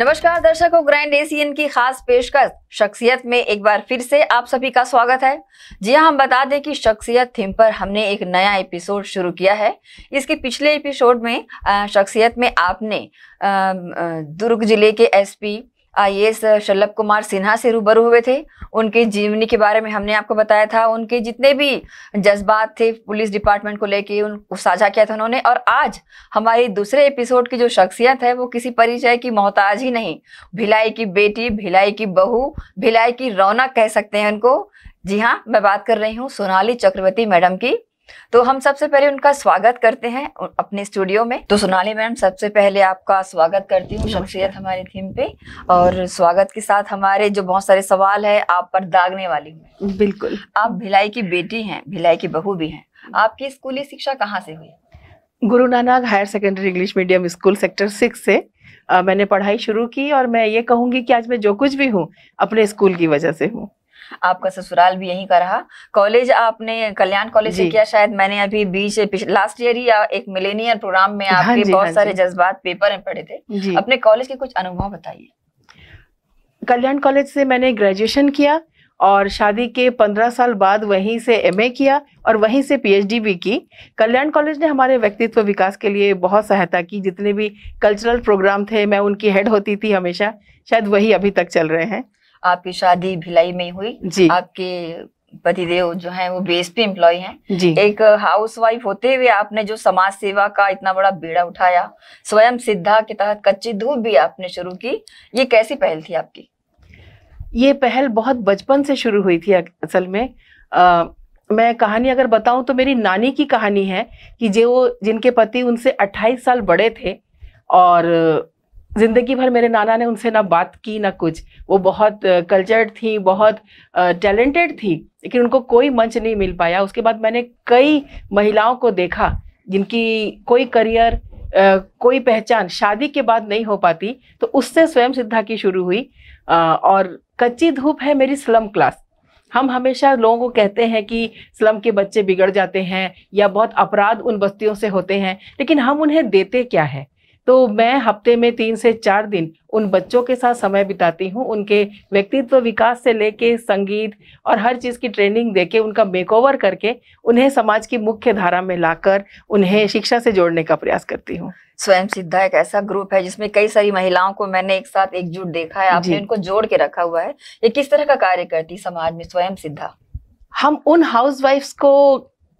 नमस्कार दर्शकों grand Asian की खास पेशकश शख्सियत में एक बार फिर से आप सभी का स्वागत है जी हाँ हम बता दें कि शख्सियत थीम पर हमने एक नया एपिसोड शुरू किया है इसके पिछले एपिसोड में शख्सियत में आपने दुर्ग जिले के एसपी आईएएस शल्लभ कुमार सिन्हा से रूबरू हुए थे उनकी जीवनी के बारे में हमने आपको बताया था उनके जितने भी जज्बात थे पुलिस डिपार्टमेंट को लेके उनको साझा किया था उन्होंने और आज हमारी दूसरे एपिसोड की जो शख्सियत है वो किसी परिचय की मोहताज ही नहीं भिलाई की बेटी भिलाई की बहू भिलाई की रौनक कह सकते हैं उनको जी हाँ मैं बात कर रही हूँ सोनाली चक्रवर्ती मैडम की तो हम सबसे पहले उनका स्वागत करते हैं अपने स्टूडियो में तो सोनाली मैम सबसे पहले आपका स्वागत करती हूँ शख्सियत हमारी थीम पे और स्वागत के साथ हमारे जो बहुत सारे सवाल है आप पर दागने वाली हूँ बिल्कुल आप भिलाई की बेटी हैं भिलाई की बहू भी हैं आपकी स्कूली शिक्षा कहाँ से हुई Guru Nanak higher secondary English medium school sector six से मैंने पढ़ाई शुरू की और मैं ये कहूंगी कि आज मैं जो कुछ भी हूँ अपने स्कूल की वजह से हूँ आपका ससुराल भी यहीं का रहा कॉलेज आपने कल्याण कॉलेज से किया शायद मैंने अभी बीच लास्ट ईयर ही एक मिलेनियर प्रोग्राम में हाँ आपके बहुत हाँ सारे जज्बात पेपर में पढ़े थे अपने कॉलेज के कुछ अनुभव बताइए कल्याण कॉलेज से मैंने ग्रेजुएशन किया और शादी के पंद्रह साल बाद वहीं से एमए किया और वहीं से पीएचडी भी की कल्याण कॉलेज ने हमारे व्यक्तित्व विकास के लिए बहुत सहायता की जितने भी कल्चरल प्रोग्राम थे मैं उनकी हेड होती थी हमेशा शायद वही अभी तक चल रहे हैं आपकी शादी भिलाई में हुई जी आपके पतिदेव जो हैं वो बेस पे एम्प्लॉय हैं जी एक हाउसवाइफ होते हुए आपने जो समाज सेवा का इतना बड़ा बेड़ा उठाया स्वयं सिद्धा के तहत कच्ची धूप भी आपने शुरू की ये कैसी पहल थी आपकी ये पहल बहुत बचपन से शुरू हुई थी असल में आ, मैं कहानी अगर बताऊं तो मेरी नानी की कहानी है कि जो जिनके पति उनसे 28 साल बड़े थे और ज़िंदगी भर मेरे नाना ने उनसे ना बात की ना कुछ वो बहुत कल्चर्ड थी बहुत टैलेंटेड थी लेकिन उनको कोई मंच नहीं मिल पाया उसके बाद मैंने कई महिलाओं को देखा जिनकी कोई करियर Uh, कोई पहचान शादी के बाद नहीं हो पाती तो उससे स्वयं सिद्धा की शुरू हुई uh, और कच्ची धूप है मेरी स्लम क्लास हम हमेशा लोगों को कहते हैं कि स्लम के बच्चे बिगड़ जाते हैं या बहुत अपराध उन बस्तियों से होते हैं लेकिन हम उन्हें देते क्या है तो मैं हफ्ते में तीन से चार दिन उन बच्चों के साथ समय बिताती हूँ उनके व्यक्तित्व विकास से लेके संगीत और हर चीज़ की ट्रेनिंग देके उनका मेकओवर करके उन्हें समाज की मुख्य धारा में लाकर उन्हें शिक्षा से जोड़ने का प्रयास करती हूँ स्वयं सिद्धा एक ऐसा ग्रुप है जिसमें कई सारी महिलाओं को मैंने एक साथ एकजुट देखा है आपने उनको जोड़ के रखा हुआ है ये किस तरह का कार्य करती समाज में स्वयं सिद्धा हम उन हाउसवाइफ्स को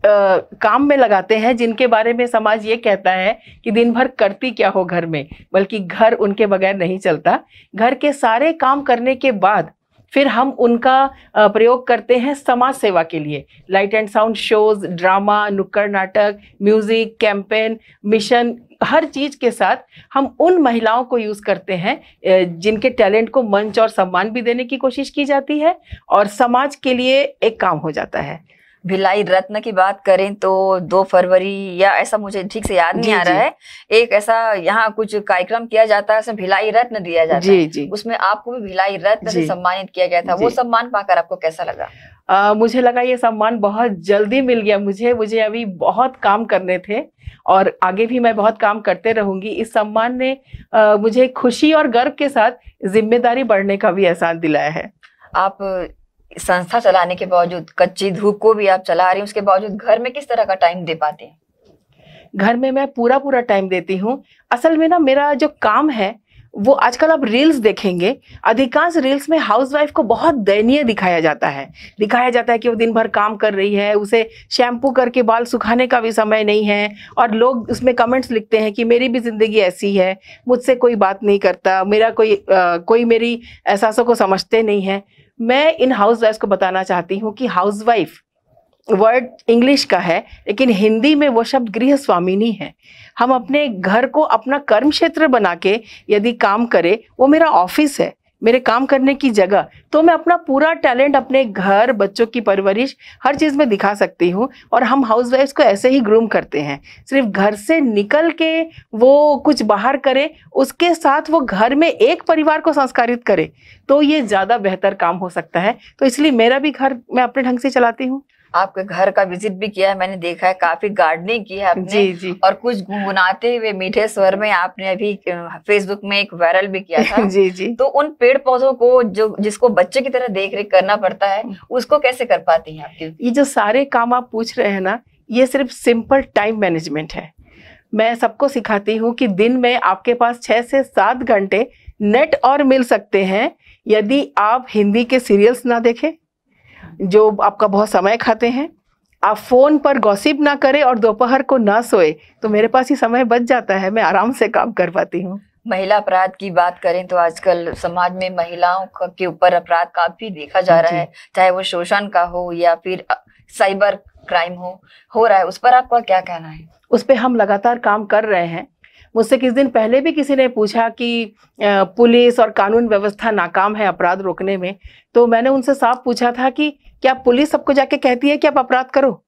आ, काम में लगाते हैं जिनके बारे में समाज ये कहता है कि दिन भर करती क्या हो घर में बल्कि घर उनके बगैर नहीं चलता घर के सारे काम करने के बाद फिर हम उनका प्रयोग करते हैं समाज सेवा के लिए light and sound shows drama नुक्कड़ नाटक म्यूजिक कैंपेन मिशन हर चीज के साथ हम उन महिलाओं को यूज करते हैं जिनके टैलेंट को मंच और सम्मान भी देने की कोशिश की जाती है और समाज के लिए एक काम हो जाता है भिलाई रत्न की बात करें तो दो फरवरी या ऐसा मुझे ठीक से याद नहीं आ रहा है एक ऐसा यहाँ कुछ कार्यक्रम किया जाता है उसमें भिलाई रत्न दिया जाता जी, है जी, उसमें आपको भी भिलाई रत्न से सम्मानित किया गया था वो सम्मान पाकर आपको कैसा लगा आ, मुझे लगा ये सम्मान बहुत जल्दी मिल गया मुझे मुझे अभी बहुत काम करने थे और आगे भी मैं बहुत काम करते रहूंगी इस सम्मान ने आ, मुझे खुशी और गर्व के साथ जिम्मेदारी बढ़ने का भी एहसास दिलाया है आप संस्था चलाने के बावजूद कच्ची धूप को भी आप चला रही उसके बावजूद घर में किस तरह का टाइम दे पाते हैं घर में मैं पूरा पूरा टाइम देती हूँ असल में ना मेरा जो काम है वो आजकल आप रील्स देखेंगे अधिकांश रील्स में हाउसवाइफ को बहुत दयनीय दिखाया जाता है दिखाया जाता है कि वो दिन भर काम कर रही है उसे शैम्पू करके बाल सुखाने का भी समय नहीं है और लोग उसमें कमेंट्स लिखते हैं कि मेरी भी ज़िंदगी ऐसी है मुझसे कोई बात नहीं करता मेरा कोई आ, कोई मेरी एहसासों को समझते नहीं है मैं इन हाउस को बताना चाहती हूँ कि हाउस वर्ड इंग्लिश का है लेकिन हिंदी में वो शब्द गृह स्वामिनी है हम अपने घर को अपना कर्म क्षेत्र बना के यदि काम करें वो मेरा ऑफिस है मेरे काम करने की जगह तो मैं अपना पूरा टैलेंट अपने घर बच्चों की परवरिश हर चीज़ में दिखा सकती हूँ और हम वाइफ को ऐसे ही ग्रूम करते हैं सिर्फ घर से निकल के वो कुछ बाहर करे उसके साथ वो घर में एक परिवार को संस्कारित करे तो ये ज़्यादा बेहतर काम हो सकता है तो इसलिए मेरा भी घर मैं अपने ढंग से चलाती हूँ आपके घर का विजिट भी किया है मैंने देखा है काफी गार्डनिंग की है आपने जी, जी. और कुछ गुनगुनाते हुए मीठे स्वर में आपने अभी फेसबुक में एक वायरल भी किया था जी जी तो उन पेड़ पौधों को जो जिसको बच्चे की तरह देख रेख करना पड़ता है हम्म। उसको कैसे कर पाती है आपके ये जो सारे काम आप पूछ रहे हैं ना ये सिर्फ सिंपल टाइम मैनेजमेंट है मैं सबको सिखाती हूँ कि दिन में आपके पास छः से सात घंटे नेट और मिल सकते हैं यदि आप हिंदी के सीरियल्स ना देखें जो आपका बहुत समय खाते हैं आप फ़ोन पर गॉसिप ना करें और दोपहर को ना सोए तो मेरे पास ही समय बच जाता है मैं आराम से काम कर पाती हूँ महिला अपराध की बात करें तो आजकल समाज में महिलाओं के ऊपर अपराध काफी देखा जा रहा है चाहे वो शोषण का हो या फिर साइबर क्राइम हो हो रहा है उस पर आपका क्या कहना है उस पर हम लगातार काम कर रहे हैं मुझसे किस दिन पहले भी किसी ने पूछा कि पुलिस और कानून व्यवस्था नाकाम है अपराध रोकने में तो मैंने उनसे साफ पूछा था कि क्या पुलिस सबको जाके कहती है कि आप अपराध करो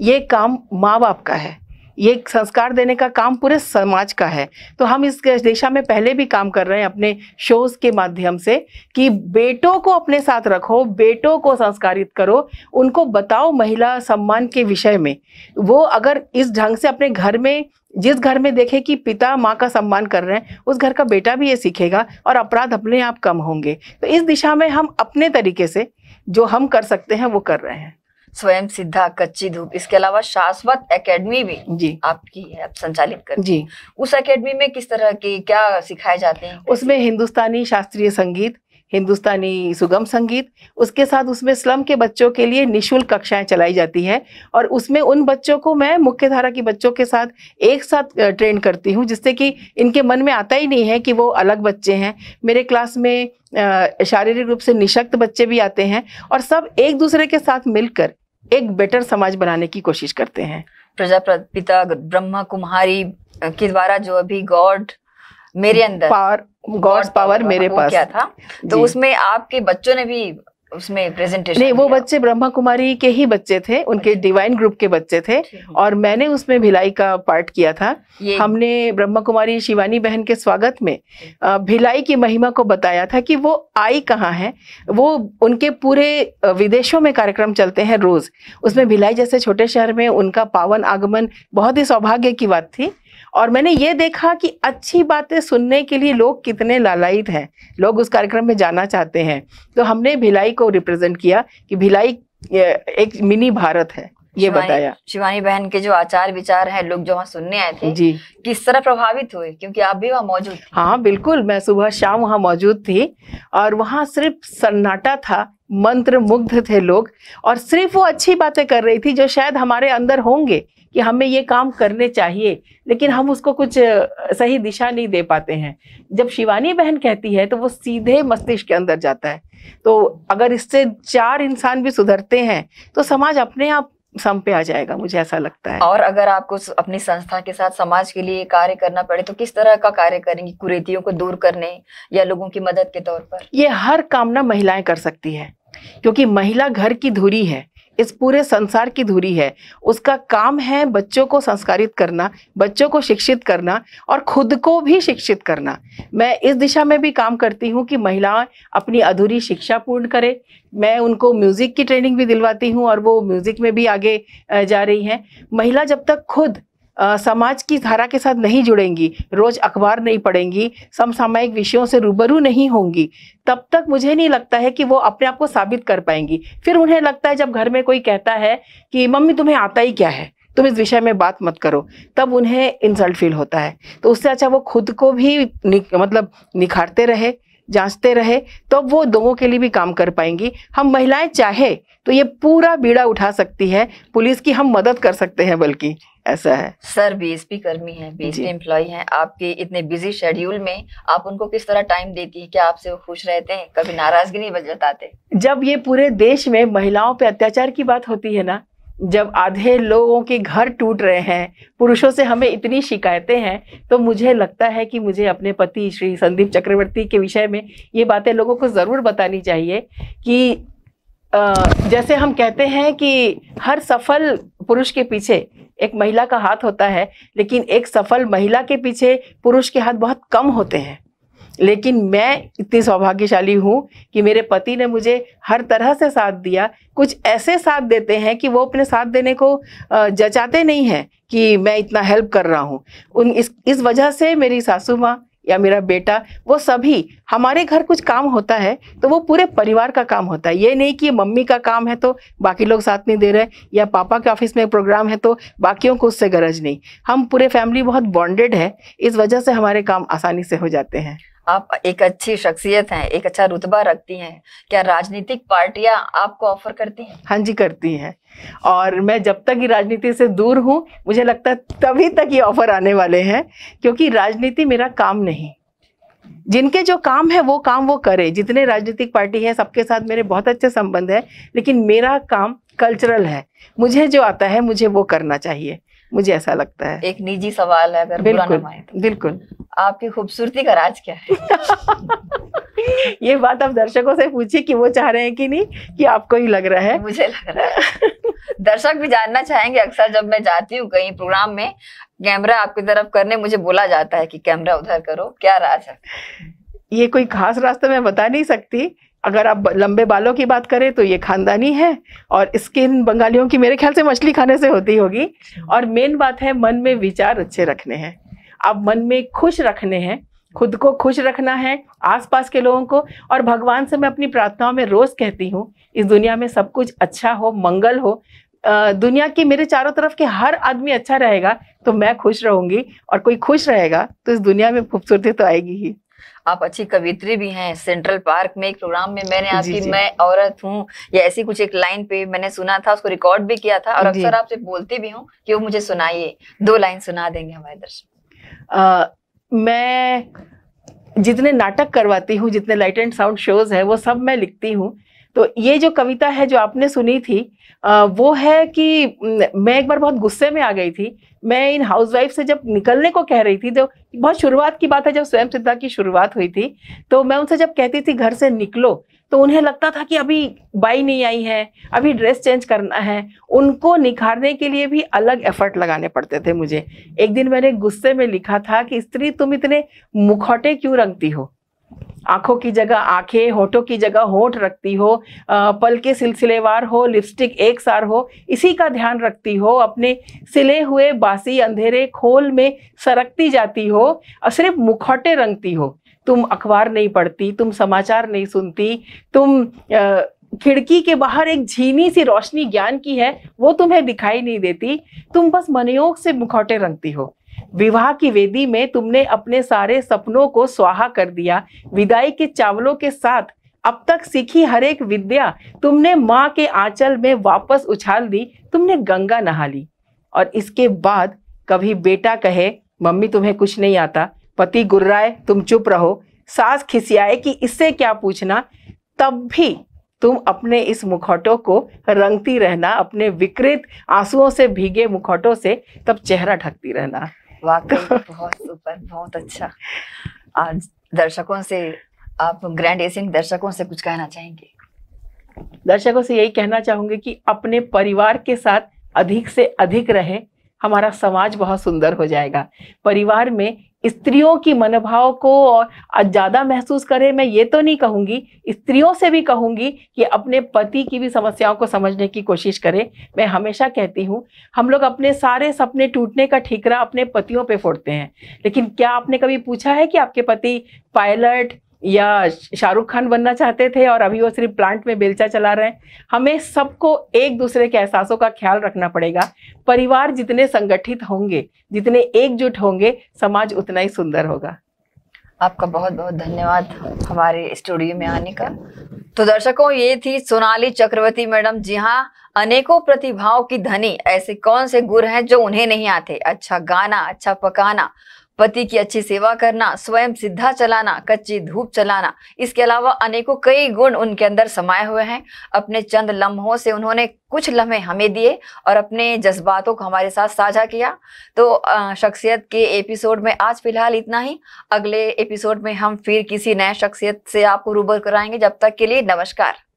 ये काम माँ बाप का है ये संस्कार देने का काम पूरे समाज का है तो हम इस दिशा में पहले भी काम कर रहे हैं अपने शोज के माध्यम से कि बेटों को अपने साथ रखो बेटों को संस्कारित करो उनको बताओ महिला सम्मान के विषय में वो अगर इस ढंग से अपने घर में जिस घर में देखे कि पिता माँ का सम्मान कर रहे हैं उस घर का बेटा भी ये सीखेगा और अपराध अपने आप कम होंगे तो इस दिशा में हम अपने तरीके से जो हम कर सकते हैं वो कर रहे हैं स्वयं सिद्धा कच्ची धूप इसके अलावा शाश्वत एकेडमी भी जी आपकी है आप संचालित कर जी उस एकेडमी में किस तरह के क्या सिखाए जाते हैं उसमें हिंदुस्तानी शास्त्रीय संगीत हिंदुस्तानी सुगम संगीत उसके साथ उसमें स्लम के बच्चों के लिए निशुल्क कक्षाएं चलाई जाती हैं और उसमें उन बच्चों को मैं मुख्य धारा के बच्चों के साथ एक साथ ट्रेन करती हूँ जिससे कि इनके मन में आता ही नहीं है कि वो अलग बच्चे हैं मेरे क्लास में शारीरिक रूप से निशक्त बच्चे भी आते हैं और सब एक दूसरे के साथ मिलकर एक बेटर समाज बनाने की कोशिश करते हैं प्रजापिता ब्रह्मा कुमारी के द्वारा जो अभी गॉड मेरे अंदर पावर गॉड्स पावर मेरे पास क्या था तो उसमें आपके बच्चों ने भी उसमें प्रेजेंटेशन नहीं वो बच्चे ब्रह्मा कुमारी के ही बच्चे थे उनके डिवाइन अच्छा। ग्रुप के बच्चे थे और मैंने उसमें भिलाई का पार्ट किया था हमने ब्रह्मा कुमारी शिवानी बहन के स्वागत में भिलाई की महिमा को बताया था कि वो आई कहाँ है वो उनके पूरे विदेशों में कार्यक्रम चलते हैं रोज उसमें भिलाई जैसे छोटे शहर में उनका पावन आगमन बहुत ही सौभाग्य की बात थी और मैंने ये देखा कि अच्छी बातें सुनने के लिए लोग कितने लालयित हैं लोग उस कार्यक्रम में जाना चाहते हैं तो हमने भिलाई को रिप्रेजेंट किया कि भिलाई एक मिनी भारत है ये बताया शिवानी बहन के जो आचार विचार हैं लोग जो वहाँ सुनने आए थे जी किस तरह प्रभावित हुए क्योंकि आप भी वहाँ मौजूद हाँ बिल्कुल मैं सुबह शाम वहाँ मौजूद थी और वहाँ सिर्फ सन्नाटा था मंत्र मुग्ध थे लोग और सिर्फ वो अच्छी बातें कर रही थी जो शायद हमारे अंदर होंगे कि हमें ये काम करने चाहिए लेकिन हम उसको कुछ सही दिशा नहीं दे पाते हैं जब शिवानी बहन कहती है तो वो सीधे मस्तिष्क के अंदर जाता है तो अगर इससे चार इंसान भी सुधरते हैं तो समाज अपने आप सम पे आ जाएगा मुझे ऐसा लगता है और अगर आपको अपनी संस्था के साथ समाज के लिए कार्य करना पड़े तो किस तरह का कार्य करेंगी कुरीतियों को दूर करने या लोगों की मदद के तौर पर ये हर कामना महिलाएं कर सकती है क्योंकि महिला घर की धुरी है इस पूरे संसार की धुरी है उसका काम है बच्चों को संस्कारित करना बच्चों को शिक्षित करना और खुद को भी शिक्षित करना मैं इस दिशा में भी काम करती हूँ कि महिलाएं अपनी अधूरी शिक्षा पूर्ण करें मैं उनको म्यूज़िक की ट्रेनिंग भी दिलवाती हूँ और वो म्यूज़िक में भी आगे जा रही हैं महिला जब तक खुद समाज की धारा के साथ नहीं जुड़ेंगी रोज अखबार नहीं पढ़ेंगी समसामयिक विषयों से रूबरू नहीं होंगी तब तक मुझे नहीं लगता है कि वो अपने आप को साबित कर पाएंगी फिर उन्हें लगता है जब घर में कोई कहता है कि मम्मी तुम्हें आता ही क्या है तुम इस विषय में बात मत करो तब उन्हें इंसल्ट फील होता है तो उससे अच्छा वो खुद को भी नि, मतलब निखारते रहे जांचते रहे तो वो दोनों के लिए भी काम कर पाएंगी हम महिलाएं चाहे तो ये पूरा बीड़ा उठा सकती है पुलिस की हम मदद कर सकते हैं बल्कि ऐसा है सर बीएसपी कर्मी हैं बीएसपी एम्प्लॉय हैं आपके इतने बिजी शेड्यूल में आप उनको किस तरह टाइम देती हैं क्या आपसे वो खुश रहते हैं कभी नाराजगी नहीं बताते जब ये पूरे देश में महिलाओं पे अत्याचार की बात होती है ना जब आधे लोगों के घर टूट रहे हैं पुरुषों से हमें इतनी शिकायतें हैं तो मुझे लगता है कि मुझे अपने पति श्री संदीप चक्रवर्ती के विषय में ये बातें लोगों को ज़रूर बतानी चाहिए कि जैसे हम कहते हैं कि हर सफल पुरुष के पीछे एक महिला का हाथ होता है लेकिन एक सफल महिला के पीछे पुरुष के हाथ बहुत कम होते हैं लेकिन मैं इतनी सौभाग्यशाली हूँ कि मेरे पति ने मुझे हर तरह से साथ दिया कुछ ऐसे साथ देते हैं कि वो अपने साथ देने को जचाते नहीं हैं कि मैं इतना हेल्प कर रहा हूँ उन इस इस वजह से मेरी सासू माँ या मेरा बेटा वो सभी हमारे घर कुछ काम होता है तो वो पूरे परिवार का काम होता है ये नहीं कि मम्मी का काम है तो बाकी लोग साथ नहीं दे रहे या पापा के ऑफिस में प्रोग्राम है तो बाकियों को उससे गरज नहीं हम पूरे फैमिली बहुत बॉन्डेड है इस वजह से हमारे काम आसानी से हो जाते हैं आप एक अच्छी शख्सियत हैं एक अच्छा रुतबा रखती हैं क्या राजनीतिक पार्टियां आपको ऑफर करती हैं हाँ जी करती हैं और मैं जब तक ही राजनीति से दूर हूँ मुझे लगता है तभी तक ये ऑफर आने वाले हैं क्योंकि राजनीति मेरा काम नहीं जिनके जो काम है वो काम वो करे जितने राजनीतिक पार्टी है सबके साथ मेरे बहुत अच्छे संबंध है लेकिन मेरा काम कल्चरल है मुझे जो आता है मुझे वो करना चाहिए मुझे ऐसा लगता है एक निजी सवाल है अगर बिल्कुल तो। बिल्कुल आपकी खूबसूरती का राज क्या है ये बात आप दर्शकों से पूछिए कि वो चाह रहे हैं कि नहीं कि आपको ही लग रहा है मुझे लग रहा है दर्शक भी जानना चाहेंगे अक्सर जब मैं जाती हूँ कहीं प्रोग्राम में कैमरा आपकी तरफ करने मुझे बोला जाता है कि कैमरा उधर करो क्या राज है ये कोई खास रास्ता मैं बता नहीं सकती अगर आप लंबे बालों की बात करें तो ये खानदानी है और स्किन बंगालियों की मेरे ख्याल से मछली खाने से होती होगी और मेन बात है मन में विचार अच्छे रखने हैं आप मन में खुश रखने हैं खुद को खुश रखना है आसपास के लोगों को और भगवान से मैं अपनी प्रार्थनाओं में रोज कहती हूँ इस दुनिया में सब कुछ अच्छा हो मंगल हो दुनिया के मेरे चारों तरफ के हर आदमी अच्छा रहेगा तो मैं खुश रहूंगी और कोई खुश रहेगा तो इस दुनिया में खूबसूरती तो आएगी ही आप अच्छी कवित्री भी हैं सेंट्रल पार्क में एक प्रोग्राम में मैंने आपकी मैं औरत हूँ या ऐसी कुछ एक लाइन पे मैंने सुना था उसको रिकॉर्ड भी किया था और अक्सर आपसे बोलती भी हूँ कि वो मुझे सुनाइए दो लाइन सुना देंगे हमारे दर्शक मैं जितने नाटक करवाती हूँ जितने लाइट एंड साउंड शोज है वो सब मैं लिखती हूँ तो ये जो कविता है जो आपने सुनी थी वो है कि मैं एक बार बहुत गुस्से में आ गई थी मैं इन हाउसवाइफ से जब निकलने को कह रही थी जो तो बहुत शुरुआत की बात है जब स्वयं सिद्धा की शुरुआत हुई थी तो मैं उनसे जब कहती थी घर से निकलो तो उन्हें लगता था कि अभी बाई नहीं आई है अभी ड्रेस चेंज करना है उनको निखारने के लिए भी अलग एफर्ट लगाने पड़ते थे मुझे एक दिन मैंने गुस्से में लिखा था कि स्त्री तुम इतने मुखौटे क्यों रंगती हो आंखों की जगह आंखें होठों की जगह होठ रखती हो पल के सिलसिलेवार हो लिपस्टिक एक सार हो इसी का ध्यान रखती हो अपने सिले हुए बासी अंधेरे खोल में सरकती जाती हो और सिर्फ मुखौटे रंगती हो तुम अखबार नहीं पढ़ती तुम समाचार नहीं सुनती तुम आ, खिड़की के बाहर एक झीनी सी रोशनी ज्ञान की है वो तुम्हें दिखाई नहीं देती तुम बस मनयोग से मुखौटे रंगती हो विवाह की वेदी में तुमने अपने सारे सपनों को स्वाहा कर दिया विदाई के चावलों के साथ अब तक सीखी हर एक विद्या तुमने माँ के आंचल में वापस उछाल दी तुमने गंगा नहा ली और इसके बाद कभी बेटा कहे मम्मी तुम्हें कुछ नहीं आता पति गुर्राए तुम चुप रहो सास खिसियाए कि इससे क्या पूछना तब भी तुम अपने इस मुखौटों को रंगती रहना अपने विकृत आंसुओं से भीगे मुखौटों से तब चेहरा ढकती रहना वाकई बहुत सुपर बहुत अच्छा आज दर्शकों से आप ग्रैंड एशियन दर्शकों से कुछ कहना चाहेंगे दर्शकों से यही कहना चाहूंगी कि अपने परिवार के साथ अधिक से अधिक रहें हमारा समाज बहुत सुंदर हो जाएगा परिवार में स्त्रियों की मनोभाव को और ज़्यादा महसूस करें मैं ये तो नहीं कहूंगी स्त्रियों से भी कहूँगी कि अपने पति की भी समस्याओं को समझने की कोशिश करें मैं हमेशा कहती हूँ हम लोग अपने सारे सपने टूटने का ठीकरा अपने पतियों पे फोड़ते हैं लेकिन क्या आपने कभी पूछा है कि आपके पति पायलट या शाहरुख खान बनना चाहते थे और अभी वो सिर्फ प्लांट में बेलचा चला रहे हैं हमें सबको एक दूसरे के एहसासों का ख्याल रखना पड़ेगा परिवार जितने संगठित होंगे जितने एकजुट होंगे समाज उतना ही सुंदर होगा आपका बहुत बहुत धन्यवाद हमारे स्टूडियो में आने का तो दर्शकों ये थी सोनाली चक्रवर्ती मैडम जी हाँ अनेकों प्रतिभाओं की धनी ऐसे कौन से गुर हैं जो उन्हें नहीं आते अच्छा गाना अच्छा पकाना पति की अच्छी सेवा करना स्वयं सिद्धा चलाना कच्ची धूप चलाना इसके अलावा अनेकों कई गुण उनके अंदर समाये हुए हैं अपने चंद लम्हों से उन्होंने कुछ लम्हे हमें दिए और अपने जज्बातों को हमारे साथ साझा किया तो शख्सियत के एपिसोड में आज फिलहाल इतना ही अगले एपिसोड में हम फिर किसी नए शख्सियत से आपको रूबर कराएंगे जब तक के लिए नमस्कार